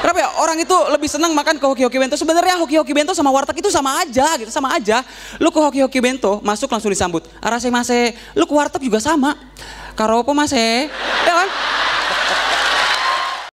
Kenapa ya? Orang itu lebih senang makan ke hoki-hoki bento. Sebenarnya hoki-hoki bento sama warteg itu sama aja gitu, sama aja. Lu ke hoki-hoki bento, masuk langsung disambut. Arase mase, lu ke warteg juga sama. Karopo mase.